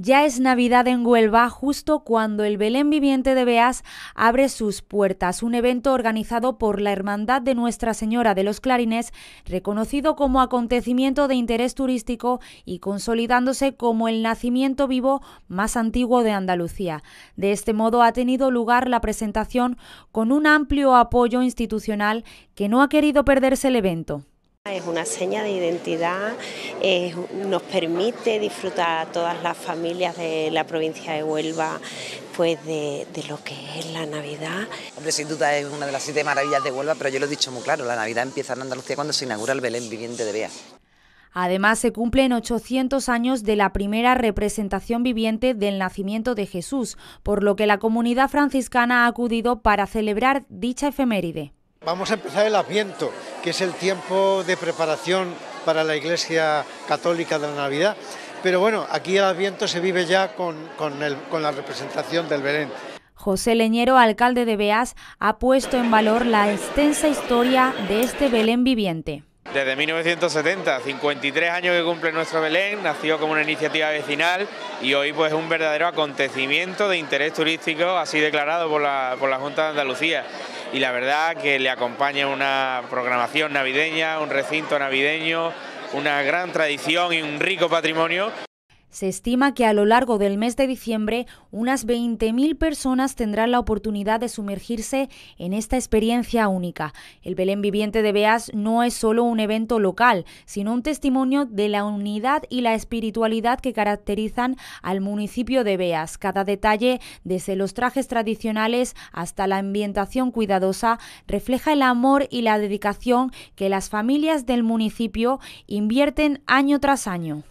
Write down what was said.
Ya es Navidad en Huelva justo cuando el Belén Viviente de Beas abre sus puertas, un evento organizado por la Hermandad de Nuestra Señora de los Clarines, reconocido como acontecimiento de interés turístico y consolidándose como el nacimiento vivo más antiguo de Andalucía. De este modo ha tenido lugar la presentación con un amplio apoyo institucional que no ha querido perderse el evento. Es una seña de identidad, nos permite disfrutar a todas las familias de la provincia de Huelva pues de, lo que es la Navidad. sin duda es una de las siete maravillas de Huelva, pero yo lo he dicho muy claro, la Navidad empieza en Andalucía cuando se inaugura el Belén viviente de Bea. Además, se cumplen 800 años de la primera representación viviente del nacimiento de Jesús, por lo que la comunidad franciscana ha acudido para celebrar dicha efeméride. Vamos a empezar el Adviento, que es el tiempo de preparación para la Iglesia Católica de la Navidad. Pero bueno, aquí el Adviento se vive ya con, la representación del Belén. José Leñero, alcalde de Beas, ha puesto en valor la extensa historia de este Belén viviente. Desde 1970, 53 años que cumple nuestro Belén, nació como una iniciativa vecinal y hoy pues es un verdadero acontecimiento de interés turístico así declarado por la, por la Junta de Andalucía y la verdad que le acompaña una programación navideña, un recinto navideño, una gran tradición y un rico patrimonio se estima que a lo largo del mes de diciembre unas 20.000 personas tendrán la oportunidad de sumergirse en esta experiencia única. El Belén Viviente de Beas no es solo un evento local, sino un testimonio de la unidad y la espiritualidad que caracterizan al municipio de Beas. Cada detalle, desde los trajes tradicionales hasta la ambientación cuidadosa, refleja el amor y la dedicación que las familias del municipio invierten año tras año.